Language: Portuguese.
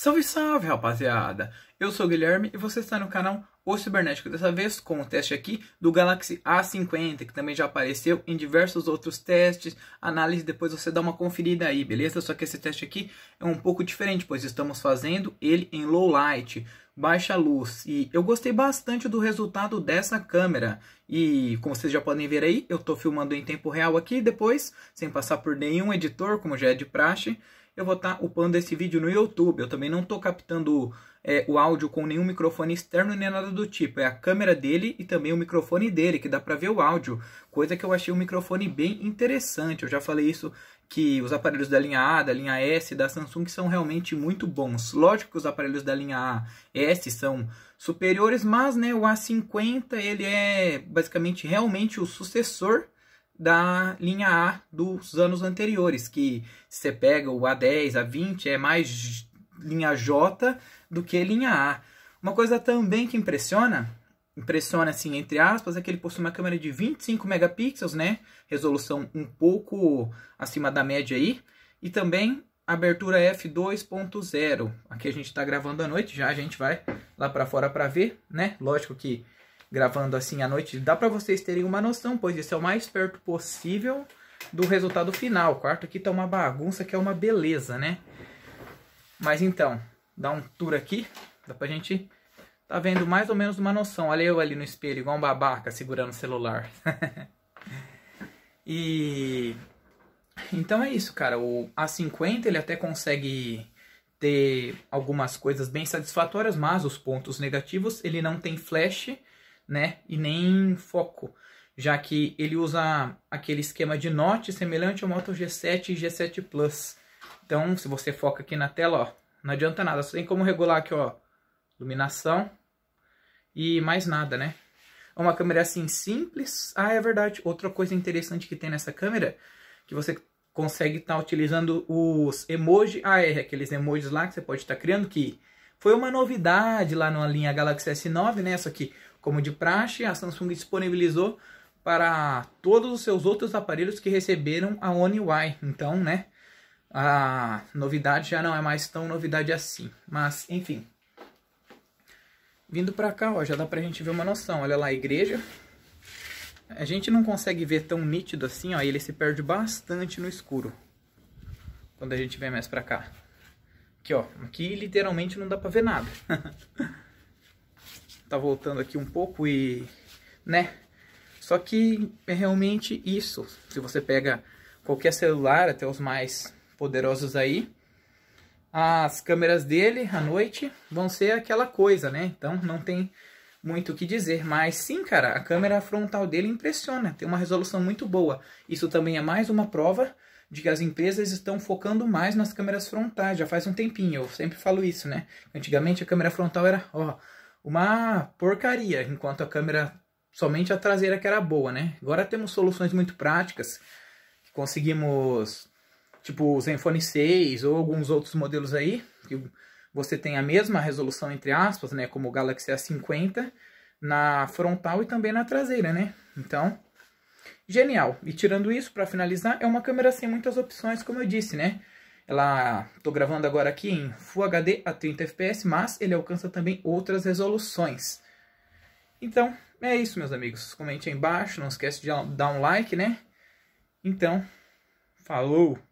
Salve, salve, rapaziada! Eu sou o Guilherme e você está no canal O Cibernético, dessa vez com o teste aqui do Galaxy A50, que também já apareceu em diversos outros testes, análise, depois você dá uma conferida aí, beleza? Só que esse teste aqui é um pouco diferente, pois estamos fazendo ele em low light, baixa luz, e eu gostei bastante do resultado dessa câmera. E como vocês já podem ver aí, eu estou filmando em tempo real aqui, depois, sem passar por nenhum editor, como já é de praxe, eu vou estar tá upando esse vídeo no YouTube. Eu também não estou captando é, o áudio com nenhum microfone externo nem nada do tipo. É a câmera dele e também o microfone dele, que dá para ver o áudio. Coisa que eu achei um microfone bem interessante. Eu já falei isso que os aparelhos da linha A, da linha S, da Samsung são realmente muito bons. Lógico que os aparelhos da linha A, S são superiores, mas né, o A50 ele é basicamente realmente o sucessor da linha A dos anos anteriores, que se você pega o A10, A20, é mais linha J do que linha A. Uma coisa também que impressiona, impressiona assim, entre aspas, é que ele possui uma câmera de 25 megapixels, né? Resolução um pouco acima da média aí. E também abertura f2.0. Aqui a gente está gravando à noite, já a gente vai lá para fora para ver, né? Lógico que gravando assim à noite, dá para vocês terem uma noção, pois isso é o mais perto possível do resultado final. O quarto aqui tá uma bagunça que é uma beleza, né? Mas então, dá um tour aqui, dá pra gente tá vendo mais ou menos uma noção. Olha eu ali no espelho, igual um babaca segurando o celular. e então é isso, cara. O A50 ele até consegue ter algumas coisas bem satisfatórias, mas os pontos negativos, ele não tem flash né? E nem foco, já que ele usa aquele esquema de note semelhante ao Moto G7 e G7 Plus. Então, se você foca aqui na tela, ó, não adianta nada. Só tem como regular aqui, ó, iluminação e mais nada, né? É uma câmera assim simples. Ah, é verdade. Outra coisa interessante que tem nessa câmera, que você consegue estar tá utilizando os emoji AR, aqueles emojis lá que você pode estar tá criando que foi uma novidade lá na linha Galaxy S9, né? Só que, como de praxe, a Samsung disponibilizou para todos os seus outros aparelhos que receberam a One UI. Então, né? A novidade já não é mais tão novidade assim. Mas, enfim. Vindo para cá, ó, já dá pra gente ver uma noção. Olha lá a igreja. A gente não consegue ver tão nítido assim, ó. Ele se perde bastante no escuro. Quando a gente vem mais pra cá. Aqui, ó. Aqui literalmente não dá pra ver nada. tá voltando aqui um pouco e... Né? Só que é realmente isso. Se você pega qualquer celular, até os mais poderosos aí, as câmeras dele à noite vão ser aquela coisa, né? Então não tem muito o que dizer, mas sim, cara, a câmera frontal dele impressiona, tem uma resolução muito boa. Isso também é mais uma prova de que as empresas estão focando mais nas câmeras frontais, já faz um tempinho, eu sempre falo isso, né? Antigamente a câmera frontal era, ó, uma porcaria, enquanto a câmera somente a traseira que era boa, né? Agora temos soluções muito práticas, que conseguimos, tipo o Zenfone 6 ou alguns outros modelos aí, que você tem a mesma resolução entre aspas, né, como o Galaxy A50 na frontal e também na traseira, né? Então, Genial. E tirando isso, para finalizar, é uma câmera sem muitas opções, como eu disse, né? Ela, tô gravando agora aqui em Full HD a 30 fps, mas ele alcança também outras resoluções. Então, é isso, meus amigos. Comente aí embaixo, não esquece de dar um like, né? Então, falou!